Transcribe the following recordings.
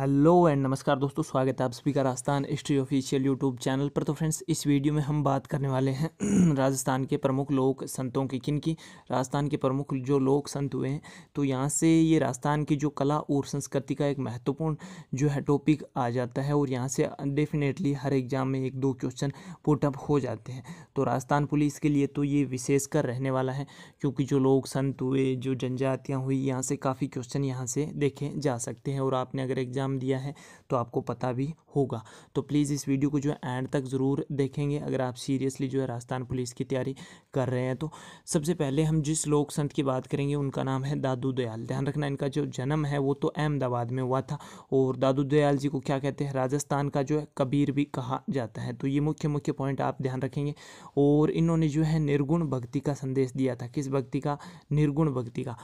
hello and नमस्कार दोस्तों स्वागत है आप सभी का Rajasthan history official YouTube channel पर तो फ्रेंड्स इस वीडियो में हम बात करने वाले हैं राजस्थान के प्रमुख लोक संतों की किन की राजस्थान के प्रमुख जो लोक संत हुए हैं तो यहाँ से ये राजस्थान की जो कला और संस्कृति का एक महत्वपूर्ण जो है टॉपिक आ जाता है और यहाँ से डेफिनेटली हर एग्जाम में एक दो क्वेश्चन पुटअप हो जाते हैं तो राजस्थान पुलिस के लिए तो ये विशेषकर रहने वाला है क्योंकि जो लोक संत हुए जो जनजातियाँ हुई यहाँ से काफ़ी क्वेश्चन यहाँ से देखे जा सकते हैं और आपने अगर एग्जाम नाम दिया है तो आपको पता भी होगा तो प्लीज़ इस वीडियो को जो है एंड तक ज़रूर देखेंगे अगर आप सीरियसली जो है राजस्थान पुलिस की तैयारी कर रहे हैं तो सबसे पहले हम जिस लोक संत की बात करेंगे उनका नाम है दादू दयाल ध्यान रखना इनका जो जन्म है वो तो अहमदाबाद में हुआ था और दादू दयाल जी को क्या कहते हैं राजस्थान का जो है कबीर भी कहा जाता है तो ये मुख्य मुख्य पॉइंट आप ध्यान रखेंगे और इन्होंने जो है निर्गुण भक्ति का संदेश दिया था किस भक्ति का निर्गुण भक्ति का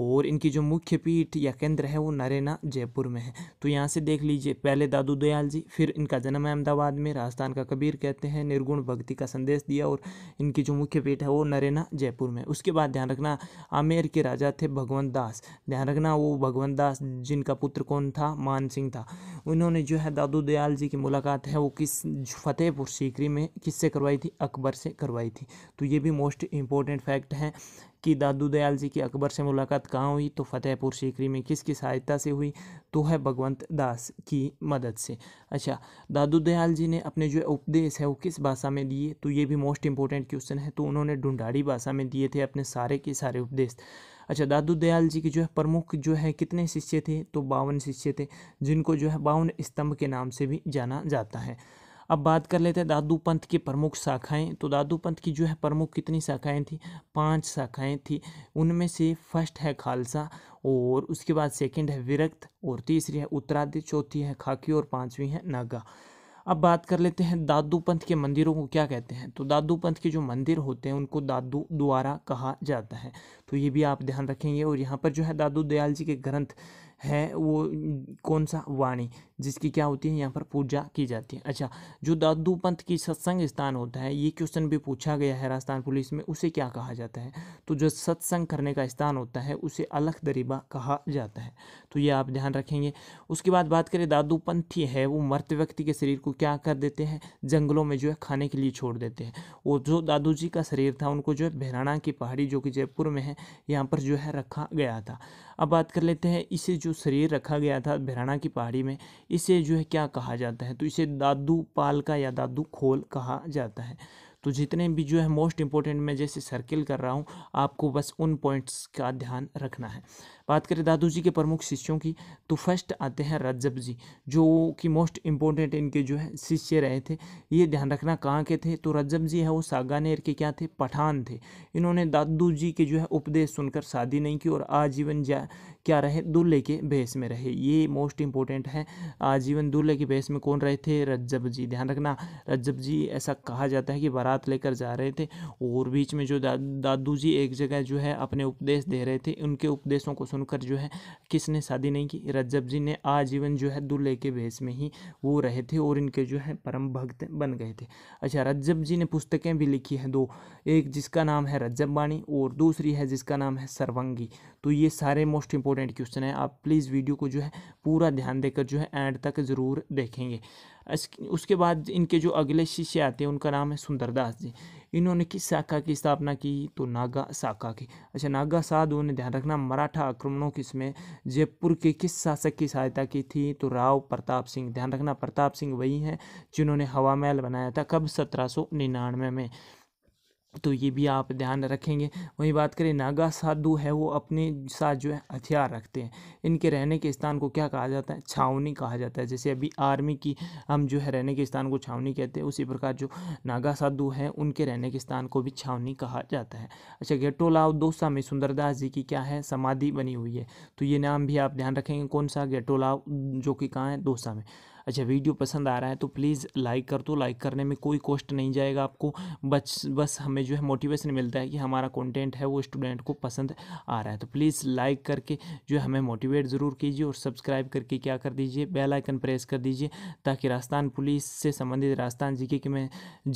और इनकी जो मुख्य पीठ या केंद्र है वो नरेना जयपुर में है तो यहाँ से देख लीजिए पहले दादू दयाल जी फिर इनका जन्म है अहमदाबाद में राजस्थान का कबीर कहते हैं निर्गुण भक्ति का संदेश दिया और इनकी जो मुख्य पीठ है वो नरेना जयपुर में उसके बाद ध्यान रखना आमेर के राजा थे भगवंत दास ध्यान रखना वो भगवंत दास जिनका पुत्र कौन था मान सिंह था उन्होंने जो है दादू दयाल जी की मुलाकात है वो किस फतेहपुर सीकरी में किससे करवाई थी अकबर से करवाई थी तो ये भी मोस्ट इम्पोर्टेंट फैक्ट है कि दादू दयाल जी की अकबर से मुलाकात कहाँ हुई तो फतेहपुर सीकरी में किसकी सहायता से हुई तो है भगवंत दास की मदद से अच्छा दादू दयाल जी ने अपने जो उपदेश है वो किस भाषा में दिए तो ये भी मोस्ट इंपॉर्टेंट क्वेश्चन है तो उन्होंने ढूंढाड़ी भाषा में दिए थे अपने सारे के सारे उपदेश अच्छा दादू दयाल जी के जो है प्रमुख जो है कितने शिष्य थे तो बावन शिष्य थे जिनको जो है बावन स्तंभ के नाम से भी जाना जाता है अब बात कर लेते हैं दादू पंथ की प्रमुख शाखाएं तो दादू पंथ की जो है प्रमुख कितनी शाखाएं थी पांच शाखाएं थी उनमें से फर्स्ट है खालसा और उसके बाद सेकंड है विरक्त और तीसरी है उत्तरादि चौथी है खाकी और पांचवी है नागा अब बात कर लेते हैं दादू पंथ के मंदिरों को क्या कहते हैं तो दादू पंथ के जो मंदिर होते हैं उनको दादू द्वारा कहा जाता है तो ये भी आप ध्यान रखेंगे और यहाँ पर जो है दादू दयाल जी के ग्रंथ है वो कौन सा वाणी जिसकी क्या होती है यहाँ पर पूजा की जाती है अच्छा जो दादू पंथ की सत्संग स्थान होता है ये क्वेश्चन भी पूछा गया है राजस्थान पुलिस में उसे क्या कहा जाता है तो जो सत्संग करने का स्थान होता है उसे अलख दरीबा कहा जाता है तो ये आप ध्यान रखेंगे उसके बाद बात करें दादू पंथी है वो मृत व्यक्ति के शरीर को क्या कर देते हैं जंगलों में जो है खाने के लिए छोड़ देते हैं और जो दादू जी का शरीर था उनको जो है भेराना की पहाड़ी जो कि जयपुर में है यहाँ पर जो है रखा गया था अब बात कर लेते हैं इसे जो शरीर रखा गया था भिराणा की पहाड़ी में इसे जो है क्या कहा जाता है तो इसे दादू पाल का या दादू खोल कहा जाता है तो जितने भी जो है मोस्ट इम्पोर्टेंट मैं जैसे सर्किल कर रहा हूँ आपको बस उन पॉइंट्स का ध्यान रखना है बात करें दादू जी के प्रमुख शिष्यों की तो फर्स्ट आते हैं रज्जब जी जो कि मोस्ट इम्पोर्टेंट इनके जो है शिष्य रहे थे ये ध्यान रखना कहाँ के थे तो रज्जब जी है वो सागानेर के क्या थे पठान थे इन्होंने दादू जी के जो है उपदेश सुनकर शादी नहीं की और आजीवन जा क्या रहे दूल्हे के बेस में रहे ये मोस्ट इम्पोर्टेंट है आजीवन दूल्हे के बेस में कौन रहे थे रज्जब जी ध्यान रखना रज्जब जी ऐसा कहा जाता है कि बारात लेकर जा रहे थे और बीच में जो दादू जी एक जगह जो है अपने उपदेश दे रहे थे उनके उपदेशों को सुनकर जो है किसने शादी नहीं की रज्जब जी ने आजीवन जो है दूल्हे के भेष में ही वो रहे थे और इनके जो है परम भक्त बन गए थे अच्छा रज्जब जी ने पुस्तकें भी लिखी हैं दो एक जिसका नाम है रज्जब वाणी और दूसरी है जिसका नाम है सर्वंगी तो ये सारे मोस्ट इंपॉर्टेंट क्वेश्चन हैं आप प्लीज़ वीडियो को जो है पूरा ध्यान देकर जो है एंड तक ज़रूर देखेंगे उसके बाद इनके जो अगले शिष्य आते हैं उनका नाम है सुंदरदास जी इन्होंने किस शाखा की स्थापना की तो नागा शाखा की अच्छा नागा साधु ने ध्यान रखना मराठा आक्रमणों की इसमें जयपुर के किस शासक की सहायता की थी तो राव प्रताप सिंह ध्यान रखना प्रताप सिंह वही हैं जिन्होंने हवा महल बनाया था कब सत्रह में तो ये भी आप ध्यान रखेंगे वहीं बात करें नागा साधु है वो अपने साथ जो है हथियार रखते हैं इनके रहने के स्थान को क्या कहा जाता है छावनी कहा जाता है जैसे अभी आर्मी की हम जो है रहने के स्थान को छावनी कहते हैं उसी प्रकार जो नागा साधु हैं उनके रहने के स्थान को भी छावनी कहा जाता है अच्छा गेटोलाव दोसा में सुंदरदास जी की क्या है समाधि बनी हुई है तो ये नाम भी आप ध्यान रखेंगे कौन सा गेटोलाव जो कि कहाँ है दोसा में अच्छा वीडियो पसंद आ रहा है तो प्लीज़ लाइक कर दो लाइक करने में कोई कॉस्ट नहीं जाएगा आपको बस बस हमें जो है मोटिवेशन मिलता है कि हमारा कॉन्टेंट है वो स्टूडेंट को पसंद आ रहा है तो प्लीज़ लाइक करके जो है हमें मोटिवेट ज़रूर कीजिए और सब्सक्राइब करके क्या कर दीजिए बेल आइकन प्रेस कर दीजिए ताकि राजस्थान पुलिस से संबंधित राजस्थान जी के मैं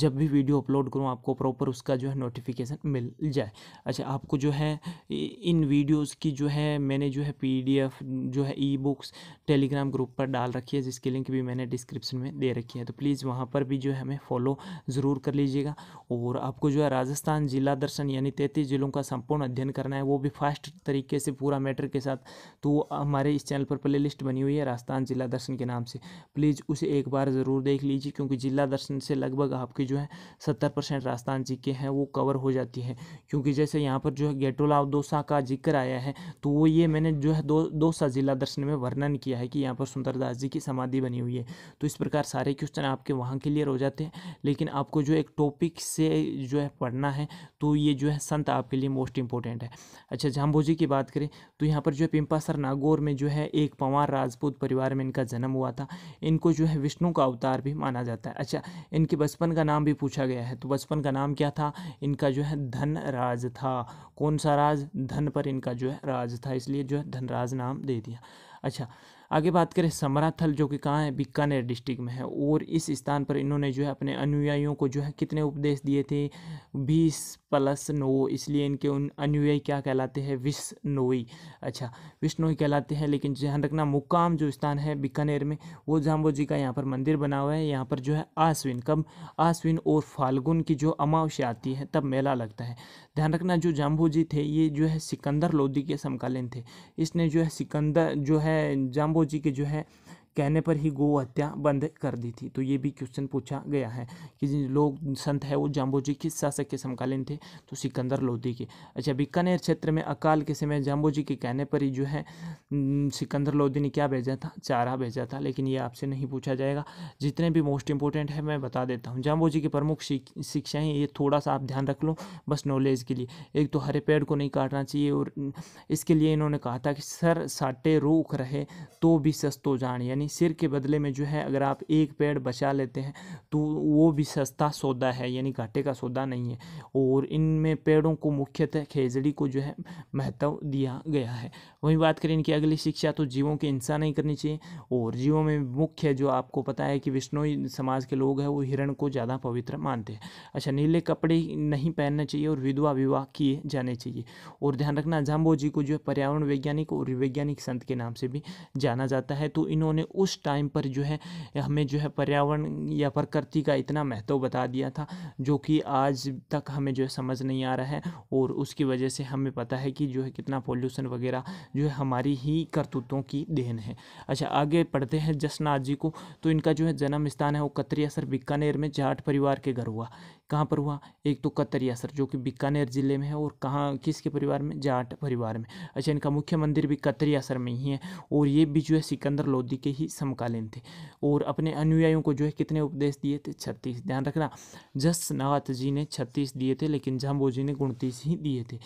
जब भी वीडियो अपलोड करूँ आपको प्रॉपर उसका जो है नोटिफिकेशन मिल जाए अच्छा आपको जो है इन वीडियोज़ की जो है मैंने जो है पी जो है ई बुक्स टेलीग्राम ग्रुप पर डाल रखी है जिसकी लिंक भी मैंने डिस्क्रिप्शन में दे रखी है तो प्लीज़ वहाँ पर भी जो है हमें फॉलो ज़रूर कर लीजिएगा और आपको जो है राजस्थान जिला दर्शन यानी तैंतीस जिलों का संपूर्ण अध्ययन करना है वो भी फास्ट तरीके से पूरा मैटर के साथ तो हमारे इस चैनल पर प्ले लिस्ट बनी हुई है राजस्थान जिला दर्शन के नाम से प्लीज़ उसे एक बार ज़रूर देख लीजिए क्योंकि जिला दर्शन से लगभग आपके जो है सत्तर परसेंट राजस्थान जी के हैं वो कवर हो जाती है क्योंकि जैसे यहाँ पर जो है गेटोला दोसा का जिक्र आया है तो वो ये मैंने जो है दो दोसा जिला दर्शन में वर्णन किया है कि यहाँ पर सुंदरदास जी की समाधि बनी हुई हुई है तो इस प्रकार सारे क्वेश्चन आपके वहाँ क्लियर हो जाते हैं लेकिन आपको जो एक टॉपिक से जो है पढ़ना है तो ये जो है संत आपके लिए मोस्ट इंपॉर्टेंट है अच्छा जाम्बोजी की बात करें तो यहाँ पर जो है पिंपासर नागौर में जो है एक पंवार राजपूत परिवार में इनका जन्म हुआ था इनको जो है विष्णु का अवतार भी माना जाता है अच्छा इनके बचपन का नाम भी पूछा गया है तो बचपन का नाम क्या था इनका जो है धन राज था कौन सा राज धन पर इनका जो है राज था इसलिए जो है धनराज नाम दे दिया अच्छा आगे बात करें समराथल जो कि कहाँ है बीकानेर डिस्ट्रिक्ट में है और इस स्थान पर इन्होंने जो है अपने अनुयायियों को जो है कितने उपदेश दिए थे बीस प्लस नो इसलिए इनके उन अनुयायी क्या कहलाते हैं विष्णोई अच्छा विष्णोई कहलाते हैं लेकिन ध्यान रखना मुकाम जो स्थान है बीकानेर में वो जाम्बो जी का यहाँ पर मंदिर बना हुआ है यहाँ पर जो है आश्विन कब आश्विन और फाल्गुन की जो अमावस्या आती है तब मेला लगता है ध्यान रखना जो जाम्बो जी थे ये जो है सिकंदर लोधी के समकालीन थे इसने जो है सिकंदर जो है जाम्बो जी के जो है कहने पर ही गो हत्या बंद कर दी थी तो ये भी क्वेश्चन पूछा गया है कि जिन लोग संत है वो जी किस शासक के समकालीन थे तो सिकंदर लोधी के अच्छा बीकानेर क्षेत्र में अकाल के समय जी के कहने पर ही जो है सिकंदर लोधी ने क्या भेजा था चारा भेजा था लेकिन ये आपसे नहीं पूछा जाएगा जितने भी मोस्ट इंपॉर्टेंट है मैं बता देता हूँ जी की प्रमुख शिक्षाएँ ये थोड़ा सा आप ध्यान रख लो बस नॉलेज के लिए एक तो हरे पेड़ को नहीं काटना चाहिए और इसके लिए इन्होंने कहा था कि सर साटे रोक रहे तो भी सस्तो जान यानी यानी सिर के बदले में जो है अगर आप एक पेड़ बचा लेते हैं तो वो भी सस्ता सौदा है यानी घाटे का सौदा नहीं है और इनमें पेड़ों को मुख्यतः खेजड़ी को जो है महत्व दिया गया है वहीं बात करें इनकी अगली शिक्षा तो जीवों की हिंसा नहीं करनी चाहिए और जीवों में मुख्य जो आपको पता है कि विष्णोई समाज के लोग हैं वो हिरण को ज़्यादा पवित्र मानते हैं अच्छा नीले कपड़े नहीं पहनने चाहिए और विधवा विवाह किए जाने चाहिए और ध्यान रखना जाम्बो जी को जो है पर्यावरण वैज्ञानिक और वैज्ञानिक संत के नाम से भी जाना जाता है तो इन्होंने उस टाइम पर जो है हमें जो है पर्यावरण या प्रकृति का इतना महत्व बता दिया था जो कि आज तक हमें जो है समझ नहीं आ रहा है और उसकी वजह से हमें पता है कि जो है कितना पॉल्यूशन वगैरह जो है हमारी ही करतूतों की देन है अच्छा आगे पढ़ते हैं जसनाथ जी को तो इनका जो है जन्म स्थान है वो कतरिया सर बीकानेर में जाट परिवार के घर हुआ कहाँ पर हुआ एक तो कतरिया सर जो कि बीकानेर ज़िले में है और कहाँ किसके परिवार में जाट परिवार में अच्छा इनका मुख्य मंदिर भी कतरिया सर में ही है और ये भी जो है सिकंदर लोधी के ही जी समकालीन थे और अपने अनुयायियों को जो है कितने उपदेश दिए थे छत्तीस ध्यान रखना जसनाथ जी ने छत्तीस दिए थे लेकिन जाम्बो जी ने उनतीस ही दिए थे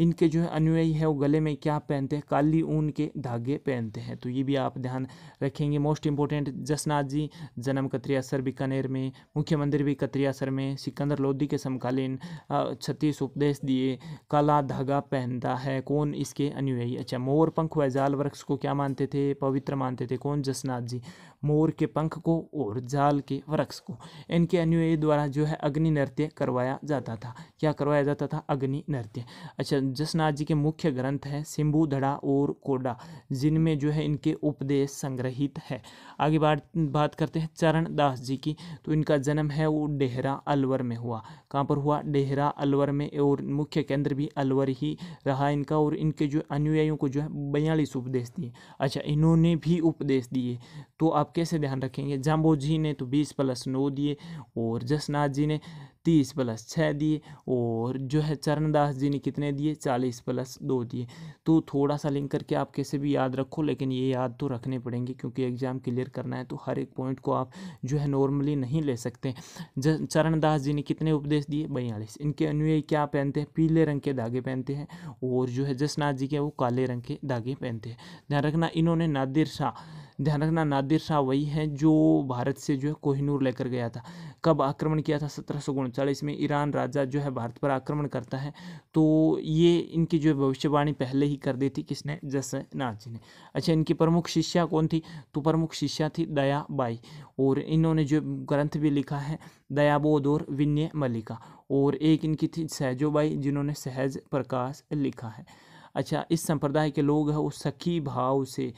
इनके जो है अनुयायी है वो गले में क्या पहनते हैं काली ऊन के धागे पहनते हैं तो ये भी आप ध्यान रखेंगे मोस्ट इंपॉर्टेंट जसनाथ जी जन्म कतरियासर बीकानेर में मुख्य मंदिर भी कतरियासर में सिकंदर लोधी के समकालीन छत्तीस उपदेश दिए काला धागा पहनता है कौन इसके अनुयायी अच्छा मोर पंख व जाल वृक्ष को क्या मानते थे पवित्र मानते थे कौन जसनाथ जी मोर के पंख को और जाल के वृक्ष को इनके अनुयायी द्वारा जो है अग्नि नृत्य करवाया जाता था क्या करवाया जाता था अग्नि नृत्य अच्छा जसनाथ जी के मुख्य ग्रंथ हैं सिंबू धड़ा और कोडा जिनमें जो है इनके उपदेश संग्रहित है आगे बात बात करते हैं चरण दास जी की तो इनका जन्म है वो डेहरा अलवर में हुआ कहाँ पर हुआ डेहरा अलवर में और मुख्य केंद्र भी अलवर ही रहा इनका और इनके जो अनुयायियों को जो है बयालीस उपदेश दिए अच्छा इन्होंने भी उपदेश दिए तो आप आप कैसे ध्यान रखेंगे जम्बो जी ने तो बीस प्लस नौ दिए और जसनाथ जी ने तीस प्लस छः दिए और जो है चरणदास जी ने कितने दिए चालीस प्लस दो दिए तो थोड़ा सा लिंक करके आप कैसे भी याद रखो लेकिन ये याद तो रखने पड़ेंगे क्योंकि एग्ज़ाम क्लियर करना है तो हर एक पॉइंट को आप जो है नॉर्मली नहीं ले सकते चरणदास जी ने कितने उपदेश दिए बयालीस इनके अनुयायी क्या पहनते हैं पीले रंग के धागे पहनते हैं और जो है जसनाथ जी के वो काले रंग के धागे पहनते हैं ध्यान रखना इन्होंने नादिर शाह ध्यान रखना नादिर शाह वही हैं जो भारत से जो है कोहिनूर लेकर गया था कब आक्रमण किया था सत्रह में ईरान राजा जो है भारत पर आक्रमण करता है तो ये इनकी जो भविष्यवाणी पहले ही कर दी थी किसने जस नाथ जी ने अच्छा इनकी प्रमुख शिष्या कौन थी तो प्रमुख शिष्या थी दया बाई और इन्होंने जो ग्रंथ भी लिखा है दयाबोध और विनय मलिका और एक इनकी थी सहजोबाई जिन्होंने सहज प्रकाश लिखा है अच्छा इस संप्रदाय के लोग हैं वो सखी भाव से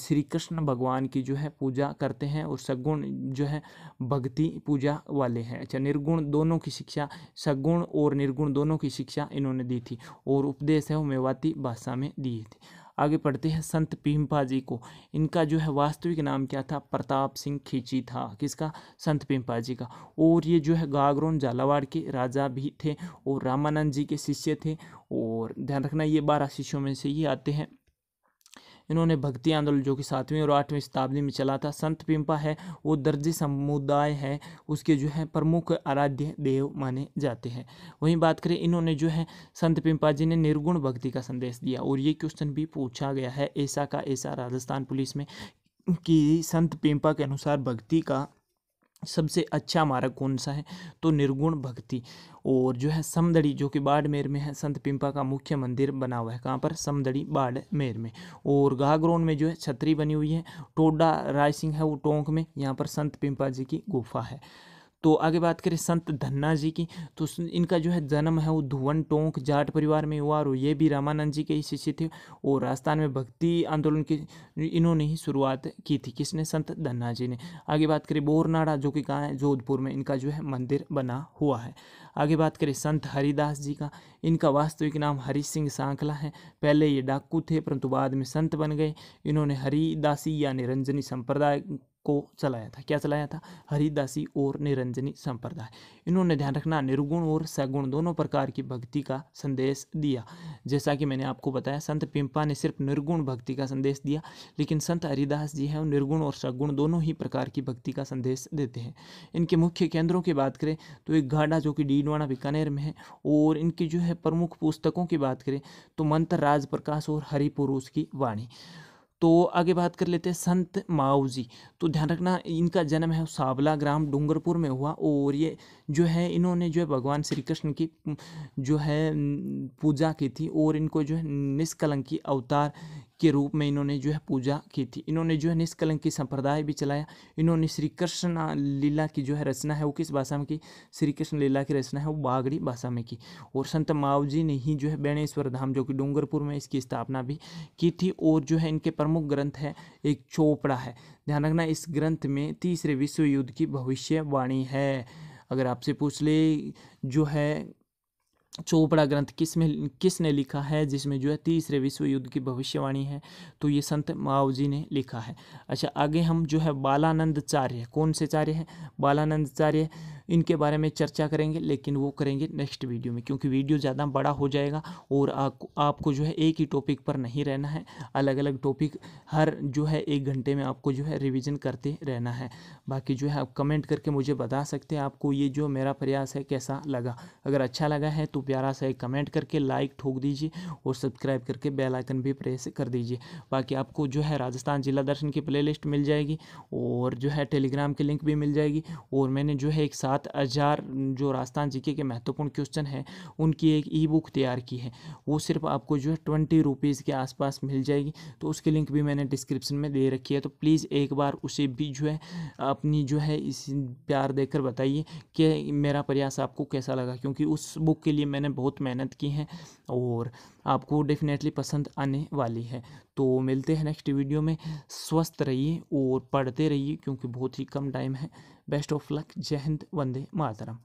श्री कृष्ण भगवान की जो है पूजा करते हैं और सगुण जो है भक्ति पूजा वाले हैं अच्छा निर्गुण दोनों की शिक्षा सगुण और निर्गुण दोनों की शिक्षा इन्होंने दी थी और उपदेश है वो मेवाती भाषा में दिए थे आगे पढ़ते हैं संत पिम्पा जी को इनका जो है वास्तविक नाम क्या था प्रताप सिंह खींची था किसका संत पिम्पा जी का और ये जो है गागरोन झालावाड़ के राजा भी थे और रामानंद जी के शिष्य थे और ध्यान रखना ये बारह शिष्यों में से ये आते हैं इन्होंने भक्ति आंदोलन जो कि सातवीं और आठवीं शताब्दी में चला था संत पिंपा है वो दर्जी समुदाय है उसके जो है प्रमुख आराध्य देव माने जाते हैं वहीं बात करें इन्होंने जो है संत पिंपा जी ने निर्गुण भक्ति का संदेश दिया और ये क्वेश्चन भी पूछा गया है ऐसा का ऐसा राजस्थान पुलिस में कि संत पिंपा के अनुसार भक्ति का सबसे अच्छा मार्ग कौन सा है तो निर्गुण भक्ति और जो है समदड़ी जो कि बाड़मेर में है संत पिंपा का मुख्य मंदिर बना हुआ है कहाँ पर समदड़ी बाड़मेर में और गागरोन में जो है छतरी बनी हुई है टोडा सिंह है वो टोंक में यहाँ पर संत पिंपा जी की गुफा है तो आगे बात करें संत धन्ना जी की तो इनका जो है जन्म है वो धुवन टोंक जाट परिवार में हुआ और ये भी रामानंद जी के ही शिष्य थे और राजस्थान में भक्ति आंदोलन की इन्होंने ही शुरुआत की थी किसने संत धन्ना जी ने आगे बात करें बोरनाडा जो कि कहाँ है जोधपुर में इनका जो है मंदिर बना हुआ है आगे बात करें संत हरिदास जी का इनका वास्तविक नाम हरि सिंह सांखला है पहले ये डाकू थे परंतु बाद में संत बन गए इन्होंने हरिदासी या निरंजनी संप्रदाय को चलाया था क्या चलाया था हरिदासी और निरंजनी संप्रदाय इन्होंने ध्यान रखना निर्गुण और सगुण दोनों प्रकार की भक्ति का संदेश दिया जैसा कि मैंने आपको बताया संत पिंपा ने सिर्फ निर्गुण भक्ति का संदेश दिया लेकिन संत हरिदास जी हैं वो निर्गुण और सगुण दोनों ही प्रकार की भक्ति का संदेश देते हैं इनके मुख्य केंद्रों की बात करें तो एक गाढ़ा जो कि डी भीलवाड़ा बीकानेर में है और इनकी जो है प्रमुख पुस्तकों की बात करें तो मंत्र राज प्रकाश और हरिपुरुष की वाणी तो आगे बात कर लेते हैं संत माओ जी तो ध्यान रखना इनका जन्म है सावला ग्राम डूंगरपुर में हुआ और ये जो है इन्होंने जो है भगवान श्री कृष्ण की जो है पूजा की थी और इनको जो है निष्कलंकी अवतार के रूप में इन्होंने जो है पूजा की थी इन्होंने जो है निष्कलंकी संप्रदाय भी चलाया इन्होंने श्री कृष्ण लीला की जो है रचना है वो किस भाषा में की श्री कृष्ण लीला की रचना है वो बागड़ी भाषा में की और संत जी ने ही जो है बेणेश्वर धाम जो कि डूंगरपुर में इसकी स्थापना भी की थी और जो है इनके प्रमुख ग्रंथ है एक चोपड़ा है ध्यान रखना इस ग्रंथ में तीसरे विश्व युद्ध की भविष्यवाणी है अगर आपसे पूछ ले जो है चोपड़ा ग्रंथ किस में किसने लिखा है जिसमें जो है तीसरे विश्व युद्ध की भविष्यवाणी है तो ये संत माओ जी ने लिखा है अच्छा आगे हम जो है बालानंदचार्य कौन से चार्य हैं बालानंदचार्य इनके बारे में चर्चा करेंगे लेकिन वो करेंगे नेक्स्ट वीडियो में क्योंकि वीडियो ज़्यादा बड़ा हो जाएगा और आ, आपको जो है एक ही टॉपिक पर नहीं रहना है अलग अलग टॉपिक हर जो है एक घंटे में आपको जो है रिविज़न करते रहना है बाकी जो है आप कमेंट करके मुझे बता सकते हैं आपको ये जो मेरा प्रयास है कैसा लगा अगर अच्छा लगा है तो प्यारा सा एक कमेंट करके लाइक ठोक दीजिए और सब्सक्राइब करके बेल आइकन भी प्रेस कर दीजिए बाकी आपको जो है राजस्थान जिला दर्शन की प्लेलिस्ट मिल जाएगी और जो है टेलीग्राम की लिंक भी मिल जाएगी और मैंने जो है एक साथ सात हज़ार जो राजस्थान जीके के महत्वपूर्ण क्वेश्चन हैं उनकी एक ई बुक तैयार की है वो सिर्फ आपको जो है ट्वेंटी रुपीज़ के आसपास मिल जाएगी तो उसकी लिंक भी मैंने डिस्क्रिप्शन में दे रखी है तो प्लीज़ एक बार उसे भी जो है अपनी जो है इस प्यार देकर बताइए कि मेरा प्रयास आपको कैसा लगा क्योंकि उस बुक के लिए मैंने बहुत मेहनत की है और आपको डेफिनेटली पसंद आने वाली है तो मिलते हैं नेक्स्ट वीडियो में स्वस्थ रहिए और पढ़ते रहिए क्योंकि बहुत ही कम टाइम है बेस्ट ऑफ लक जय हिंद वंदे मातरम